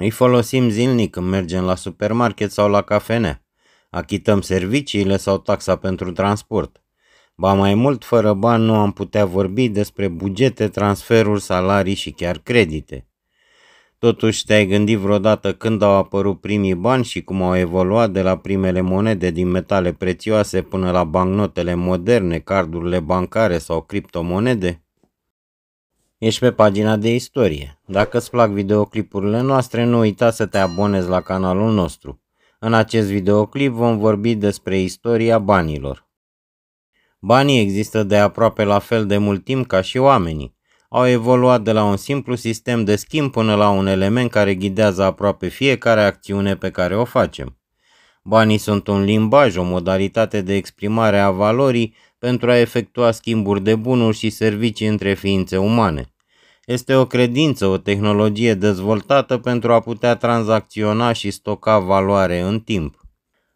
Îi folosim zilnic când mergem la supermarket sau la cafenea. Achităm serviciile sau taxa pentru transport. Ba mai mult, fără bani nu am putea vorbi despre bugete, transferuri, salarii și chiar credite. Totuși te-ai gândit vreodată când au apărut primii bani și cum au evoluat de la primele monede din metale prețioase până la bancnotele moderne, cardurile bancare sau criptomonede? Ești pe pagina de istorie. Dacă îți plac videoclipurile noastre, nu uita să te abonezi la canalul nostru. În acest videoclip vom vorbi despre istoria banilor. Banii există de aproape la fel de mult timp ca și oamenii. Au evoluat de la un simplu sistem de schimb până la un element care ghidează aproape fiecare acțiune pe care o facem. Banii sunt un limbaj, o modalitate de exprimare a valorii pentru a efectua schimburi de bunuri și servicii între ființe umane. Este o credință, o tehnologie dezvoltată pentru a putea tranzacționa și stoca valoare în timp.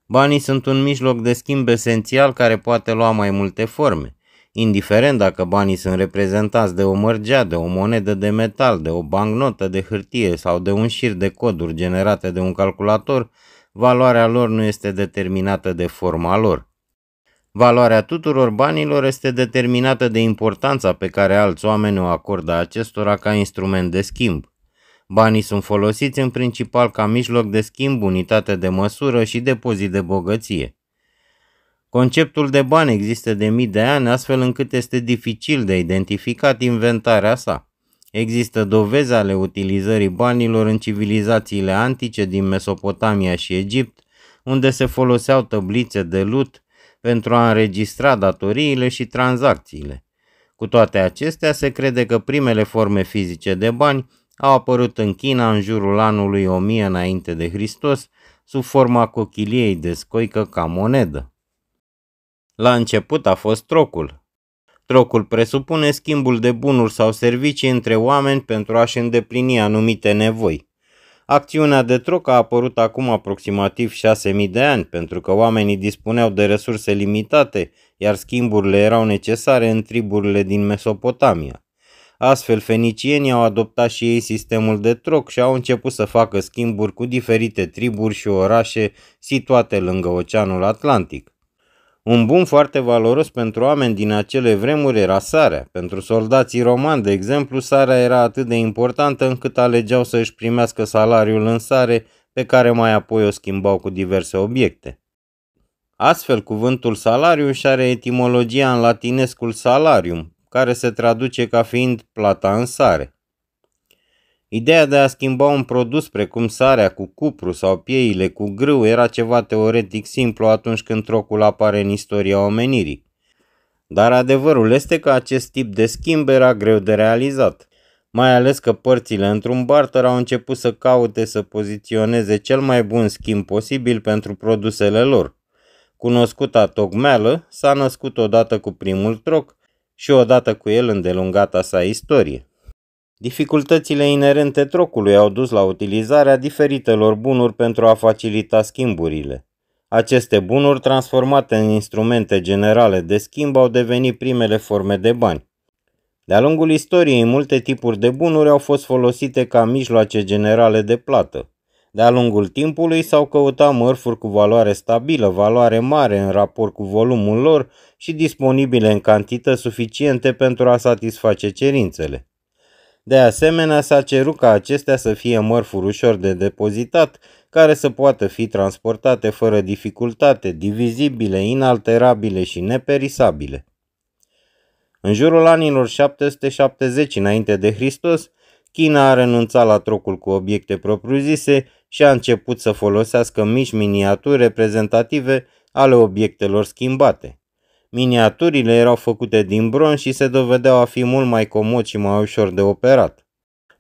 Banii sunt un mijloc de schimb esențial care poate lua mai multe forme, indiferent dacă banii sunt reprezentați de o mărgea, de o monedă de metal, de o bancnotă de hârtie sau de un șir de coduri generate de un calculator, valoarea lor nu este determinată de forma lor. Valoarea tuturor banilor este determinată de importanța pe care alți oameni o acordă acestora ca instrument de schimb. Banii sunt folosiți în principal ca mijloc de schimb, unitate de măsură și depozit de bogăție. Conceptul de bani există de mii de ani, astfel încât este dificil de identificat inventarea sa. Există dovezi ale utilizării banilor în civilizațiile antice din Mesopotamia și Egipt, unde se foloseau tăblițe de lut, pentru a înregistra datoriile și tranzacțiile. Cu toate acestea, se crede că primele forme fizice de bani au apărut în China în jurul anului 1000 înainte de Hristos, sub forma cochiliei de scoică ca monedă. La început a fost trocul. Trocul presupune schimbul de bunuri sau servicii între oameni pentru a-și îndeplini anumite nevoi. Acțiunea de troc a apărut acum aproximativ 6.000 de ani, pentru că oamenii dispuneau de resurse limitate, iar schimburile erau necesare în triburile din Mesopotamia. Astfel, fenicienii au adoptat și ei sistemul de troc și au început să facă schimburi cu diferite triburi și orașe situate lângă Oceanul Atlantic. Un bun foarte valoros pentru oameni din acele vremuri era sarea. Pentru soldații romani, de exemplu, sarea era atât de importantă încât alegeau să își primească salariul în sare, pe care mai apoi o schimbau cu diverse obiecte. Astfel, cuvântul salariu și are etimologia în latinescul salarium, care se traduce ca fiind plata în sare. Ideea de a schimba un produs precum sarea cu cupru sau pieile cu grâu era ceva teoretic simplu atunci când trocul apare în istoria omenirii. Dar adevărul este că acest tip de schimb era greu de realizat, mai ales că părțile într-un barter au început să caute să poziționeze cel mai bun schimb posibil pentru produsele lor. Cunoscuta tocmeală s-a născut odată cu primul troc și odată cu el îndelungata sa istorie. Dificultățile inerente trocului au dus la utilizarea diferitelor bunuri pentru a facilita schimburile. Aceste bunuri, transformate în instrumente generale de schimb, au devenit primele forme de bani. De-a lungul istoriei, multe tipuri de bunuri au fost folosite ca mijloace generale de plată. De-a lungul timpului s-au căutat mărfuri cu valoare stabilă, valoare mare în raport cu volumul lor și disponibile în cantități suficiente pentru a satisface cerințele. De asemenea, s-a cerut ca acestea să fie mărfuri ușor de depozitat, care să poată fi transportate fără dificultate, divizibile, inalterabile și neperisabile. În jurul anilor 770 înainte de Hristos, China a renunțat la trocul cu obiecte propriu-zise și a început să folosească mici miniaturi reprezentative ale obiectelor schimbate. Miniaturile erau făcute din bronz și se dovedeau a fi mult mai comod și mai ușor de operat.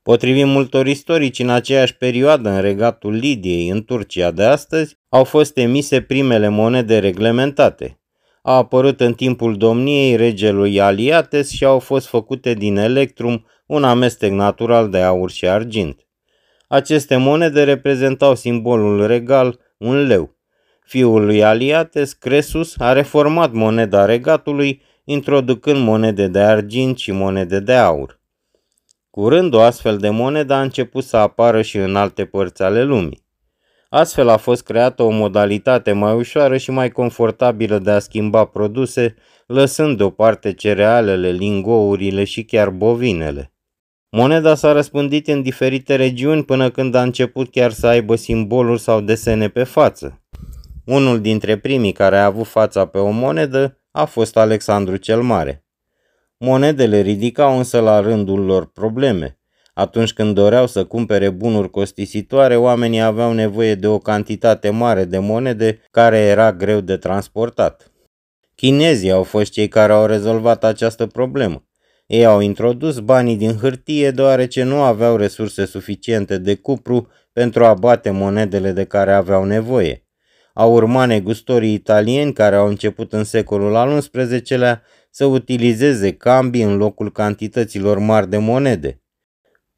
Potrivit multor istorici, în aceeași perioadă, în regatul Lidiei, în Turcia de astăzi, au fost emise primele monede reglementate. A apărut în timpul domniei regelui Aliates și au fost făcute din electrum, un amestec natural de aur și argint. Aceste monede reprezentau simbolul regal, un leu. Fiul lui Aliates, Cresus, a reformat moneda regatului, introducând monede de argint și monede de aur. Curând o astfel de monedă a început să apară și în alte părți ale lumii. Astfel a fost creată o modalitate mai ușoară și mai confortabilă de a schimba produse, lăsând deoparte cerealele, lingourile și chiar bovinele. Moneda s-a răspândit în diferite regiuni până când a început chiar să aibă simboluri sau desene pe față. Unul dintre primii care a avut fața pe o monedă a fost Alexandru cel Mare. Monedele ridicau însă la rândul lor probleme. Atunci când doreau să cumpere bunuri costisitoare, oamenii aveau nevoie de o cantitate mare de monede care era greu de transportat. Chinezii au fost cei care au rezolvat această problemă. Ei au introdus banii din hârtie deoarece nu aveau resurse suficiente de cupru pentru a bate monedele de care aveau nevoie. Au urmat negustorii italieni care au început în secolul al XI-lea să utilizeze cambii în locul cantităților mari de monede.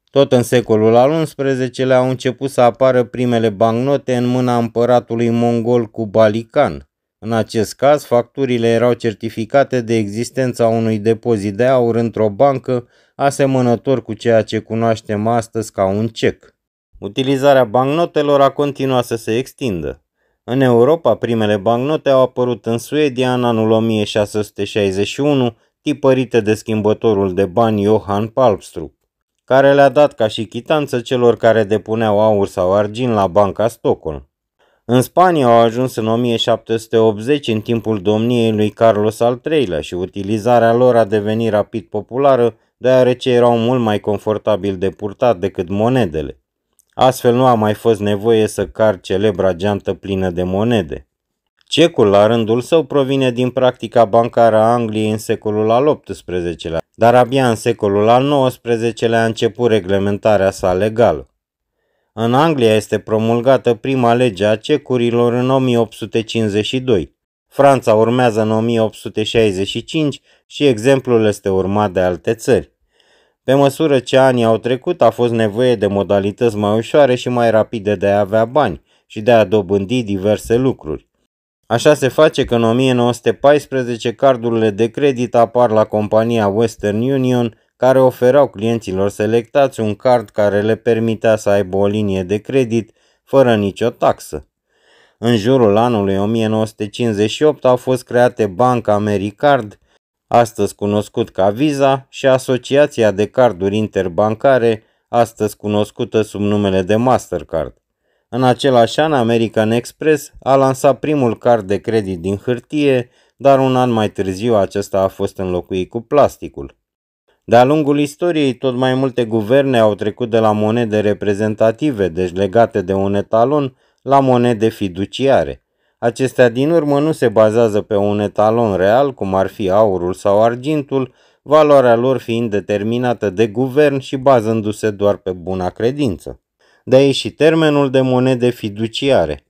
Tot în secolul al XI-lea au început să apară primele bancnote în mâna împăratului mongol cu Balican. În acest caz, facturile erau certificate de existența unui depozit de aur într-o bancă, asemănător cu ceea ce cunoaștem astăzi ca un cec. Utilizarea bancnotelor a continuat să se extindă. În Europa, primele bancnote au apărut în Suedia în anul 1661, tipărite de schimbătorul de bani Johan Palmstrup, care le-a dat ca și chitanță celor care depuneau aur sau argint la Banca Stockholm. În Spania au ajuns în 1780 în timpul domniei lui Carlos al III-lea și utilizarea lor a devenit rapid populară, deoarece erau mult mai confortabil de purtat decât monedele. Astfel nu a mai fost nevoie să car celebra geantă plină de monede. Cecul, la rândul său, provine din practica bancară a Angliei în secolul al XVIII-lea, dar abia în secolul al XIX-lea a început reglementarea sa legală. În Anglia este promulgată prima lege a cecurilor în 1852. Franța urmează în 1865 și exemplul este urmat de alte țări. Pe măsură ce anii au trecut, a fost nevoie de modalități mai ușoare și mai rapide de a avea bani și de a dobândi diverse lucruri. Așa se face că în 1914 cardurile de credit apar la compania Western Union, care oferau clienților selectați un card care le permitea să aibă o linie de credit fără nicio taxă. În jurul anului 1958 au fost create Banca AmeriCard, astăzi cunoscut ca Visa, și Asociația de Carduri Interbancare, astăzi cunoscută sub numele de Mastercard. În același an, American Express a lansat primul card de credit din hârtie, dar un an mai târziu acesta a fost înlocuit cu plasticul. De-a lungul istoriei, tot mai multe guverne au trecut de la monede reprezentative, deci legate de un etalon, la monede fiduciare. Acestea din urmă nu se bazează pe un etalon real, cum ar fi aurul sau argintul, valoarea lor fiind determinată de guvern și bazându-se doar pe buna credință. De aici și termenul de monede fiduciare.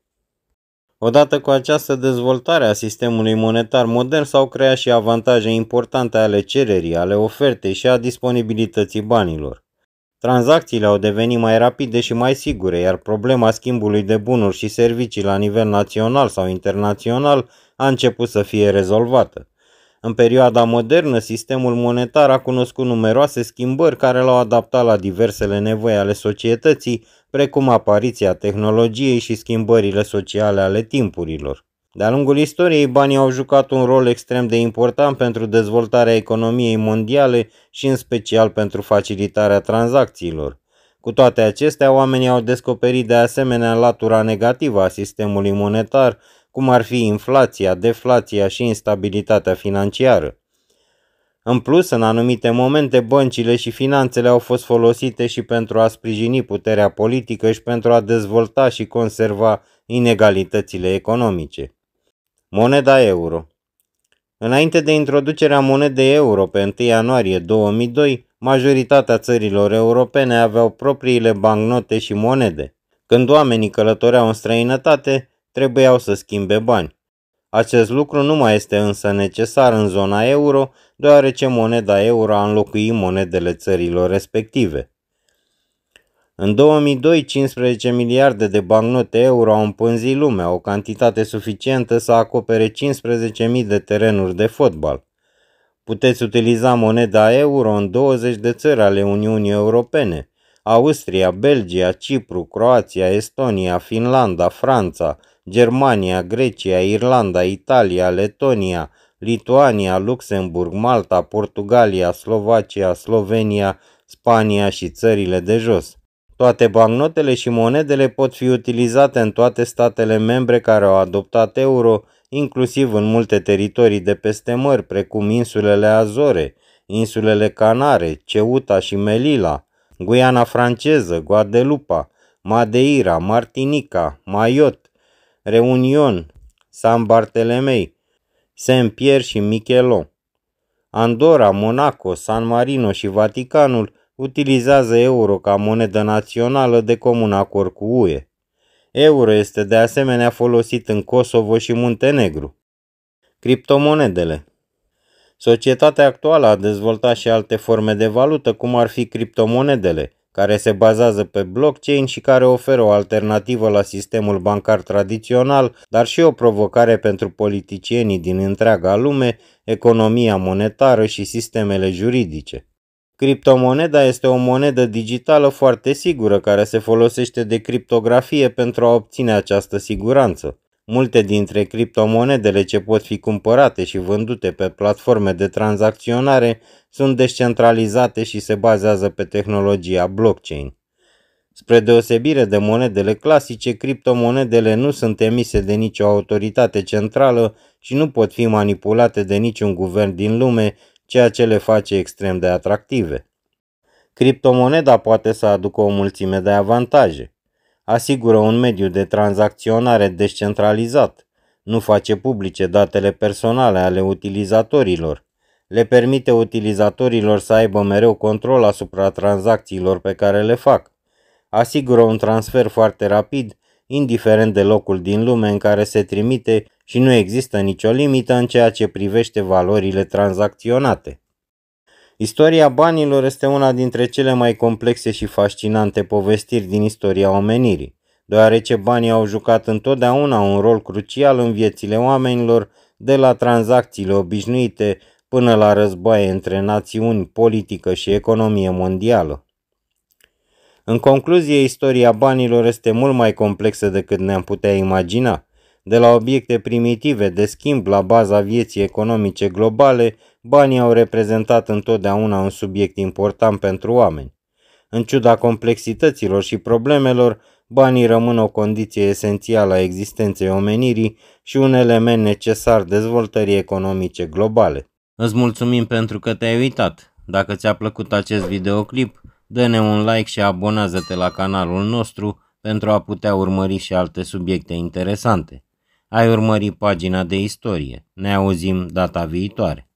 Odată cu această dezvoltare a sistemului monetar modern s-au creat și avantaje importante ale cererii, ale ofertei și a disponibilității banilor. Tranzacțiile au devenit mai rapide și mai sigure, iar problema schimbului de bunuri și servicii la nivel național sau internațional a început să fie rezolvată. În perioada modernă, sistemul monetar a cunoscut numeroase schimbări care l-au adaptat la diversele nevoi ale societății, precum apariția tehnologiei și schimbările sociale ale timpurilor. De-a lungul istoriei, banii au jucat un rol extrem de important pentru dezvoltarea economiei mondiale și în special pentru facilitarea tranzacțiilor. Cu toate acestea, oamenii au descoperit de asemenea latura negativă a sistemului monetar, cum ar fi inflația, deflația și instabilitatea financiară. În plus, în anumite momente, băncile și finanțele au fost folosite și pentru a sprijini puterea politică și pentru a dezvolta și conserva inegalitățile economice. Moneda euro Înainte de introducerea monedei euro pe 1 ianuarie 2002, majoritatea țărilor europene aveau propriile bancnote și monede. Când oamenii călătoreau în străinătate, trebuiau să schimbe bani. Acest lucru nu mai este însă necesar în zona euro, deoarece moneda euro a înlocuit monedele țărilor respective. În 2002, 15 miliarde de bannote euro au împânzit lumea, o cantitate suficientă să acopere 15.000 de terenuri de fotbal. Puteți utiliza moneda euro în 20 de țări ale Uniunii Europene. Austria, Belgia, Cipru, Croația, Estonia, Finlanda, Franța, Germania, Grecia, Irlanda, Italia, Letonia, Lituania, Luxemburg, Malta, Portugalia, Slovacia, Slovenia, Spania și țările de jos. Toate bannotele și monedele pot fi utilizate în toate statele membre care au adoptat euro, inclusiv în multe teritorii de peste mări, precum insulele Azore, insulele Canare, Ceuta și Melila, Guiana franceză, Guadelupa, Madeira, Martinica, Maiot, Reunion, San Bartelemei, Saint-Pierre și Michelon. Andorra, Monaco, San Marino și Vaticanul utilizează euro ca monedă națională de comun acord cu UE. Euro este de asemenea folosit în Kosovo și Muntenegru. Criptomonedele Societatea actuală a dezvoltat și alte forme de valută, cum ar fi criptomonedele, care se bazează pe blockchain și care oferă o alternativă la sistemul bancar tradițional, dar și o provocare pentru politicienii din întreaga lume, economia monetară și sistemele juridice. Criptomoneda este o monedă digitală foarte sigură care se folosește de criptografie pentru a obține această siguranță. Multe dintre criptomonedele ce pot fi cumpărate și vândute pe platforme de tranzacționare sunt descentralizate și se bazează pe tehnologia blockchain. Spre deosebire de monedele clasice, criptomonedele nu sunt emise de nicio autoritate centrală și nu pot fi manipulate de niciun guvern din lume ceea ce le face extrem de atractive. Criptomoneda poate să aducă o mulțime de avantaje. Asigură un mediu de tranzacționare descentralizat, nu face publice datele personale ale utilizatorilor, le permite utilizatorilor să aibă mereu control asupra tranzacțiilor pe care le fac, asigură un transfer foarte rapid indiferent de locul din lume în care se trimite și nu există nicio limită în ceea ce privește valorile tranzacționate. Istoria banilor este una dintre cele mai complexe și fascinante povestiri din istoria omenirii, deoarece banii au jucat întotdeauna un rol crucial în viețile oamenilor, de la tranzacțiile obișnuite până la războaie între națiuni, politică și economie mondială. În concluzie, istoria banilor este mult mai complexă decât ne-am putea imagina. De la obiecte primitive de schimb la baza vieții economice globale, banii au reprezentat întotdeauna un subiect important pentru oameni. În ciuda complexităților și problemelor, banii rămân o condiție esențială a existenței omenirii și un element necesar dezvoltării economice globale. Îți mulțumim pentru că te-ai uitat. Dacă ți-a plăcut acest videoclip, Dă-ne un like și abonează-te la canalul nostru pentru a putea urmări și alte subiecte interesante. Ai urmări pagina de istorie. Ne auzim data viitoare.